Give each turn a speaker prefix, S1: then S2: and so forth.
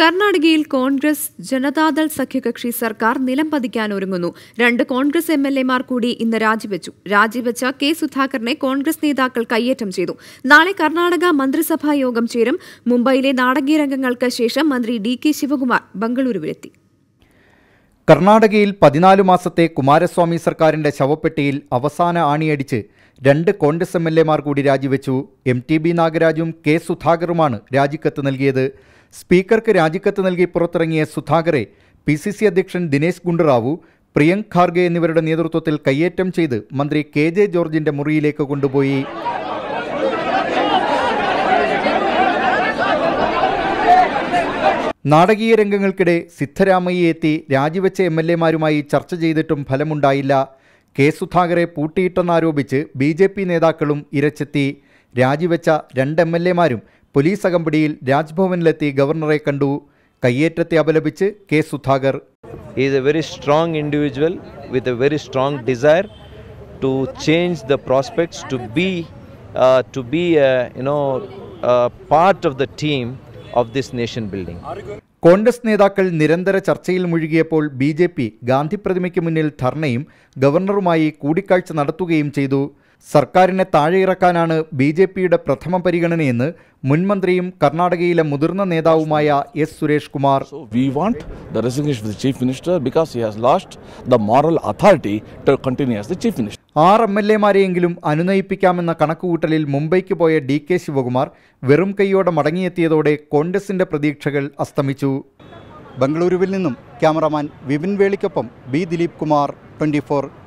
S1: കർണാടകയിൽ കോൺഗ്രസ് ജനതാദൾ സഖ്യകക്ഷി സർക്കാർ നിലം പതിക്കാൻ ഒരുങ്ങുന്നു രണ്ട് കോൺഗ്രസ് എം എൽ മാർ കൂടി ഇന്ന് രാജിവെച്ചു രാജിവെച്ച കെ സുധാകരനെ കോൺഗ്രസ് നേതാക്കൾ കയ്യേറ്റം ചെയ്തു നാളെ കർണാടക മന്ത്രിസഭാ യോഗം ചേരും മുംബൈയിലെ നാടകീയ രംഗങ്ങൾക്ക് ശേഷം മന്ത്രി ഡി കെ ശിവകുമാർ ബംഗളൂരുവിലെത്തി
S2: കർണാടകയിൽ പതിനാല് മാസത്തെ കുമാരസ്വാമി സർക്കാരിന്റെ ശവപ്പെട്ടിയിൽ അവസാന ആണിയടിച്ച് രണ്ട് കോൺഗ്രസ് എം എൽ മാർ കൂടി രാജിവെച്ചു എം ടി ബി നാഗരാജും കെ സുധാകറുമാണ് രാജിക്കത്ത് നൽകിയത് സ്പീക്കർക്ക് രാജിക്കത്ത് നൽകി പുറത്തിറങ്ങിയ സുധാകരെ പി സി സി അധ്യക്ഷൻ ദിനേശ് ഗുണ്ടുറാവു പ്രിയങ്ക് ഖാർഗെ എന്നിവരുടെ നേതൃത്വത്തിൽ കയ്യേറ്റം ചെയ്ത് മന്ത്രി കെ ജെ ജോർജിന്റെ മുറിയിലേക്ക് കൊണ്ടുപോയി നാടകീയ രംഗങ്ങൾക്കിടെ സിദ്ധരാമയ്യെ എത്തി രാജിവെച്ച എം എൽ എമാരുമായി ചർച്ച ചെയ്തിട്ടും ഫലമുണ്ടായില്ല കെ സുധാകരെ പൂട്ടിയിട്ടെന്നാരോപിച്ച് ബി ജെ പി നേതാക്കളും ഇരച്ചെത്തി രാജിവെച്ച രണ്ട് എം എൽ എമാരും പോലീസ് അകമ്പടിയിൽ രാജ്ഭവനിലെത്തി ഗവർണറെ കണ്ടു കയ്യേറ്റത്തെ അപലപിച്ച് K Sudhakar
S1: is a very strong individual with a very strong desire to change the prospects to be to be you know part of the team of this nation building
S2: Congress നേതാക്കൾ നിരന്തര ചർച്ചയിൽ മുഴുകിയപ്പോൾ ബി ജെ പി ഗാന്ധി പ്രതിമയ്ക്ക് മുന്നിൽ ധർണയും ഗവർണറുമായി കൂടിക്കാഴ്ച നടത്തുകയും ചെയ്തു സർക്കാരിനെ താഴെയിറക്കാനാണ് ബി ജെ പിയുടെ പ്രഥമ പരിഗണനയെന്ന് മുൻമന്ത്രിയും കർണാടകയിലെ മുതിർന്ന നേതാവുമായ S Suresh Kumar we of the because has lost moral authority to continue as the ആറ് എം എൽ എമാരെയെങ്കിലും അനുനയിപ്പിക്കാമെന്ന കണക്കുകൂട്ടലിൽ മുംബൈക്ക് പോയ ഡി കെ ശിവകുമാർ വെറും കൈയോടെ മടങ്ങിയെത്തിയതോടെ കോൺഗ്രസിന്റെ പ്രതീക്ഷകൾ അസ്തമിച്ചു ബംഗളൂരുവിൽ നിന്നും ക്യാമറമാൻ വിപിൻ വേളിക്കൊപ്പം ബി ദിലീപ് കുമാർ ട്വന്റി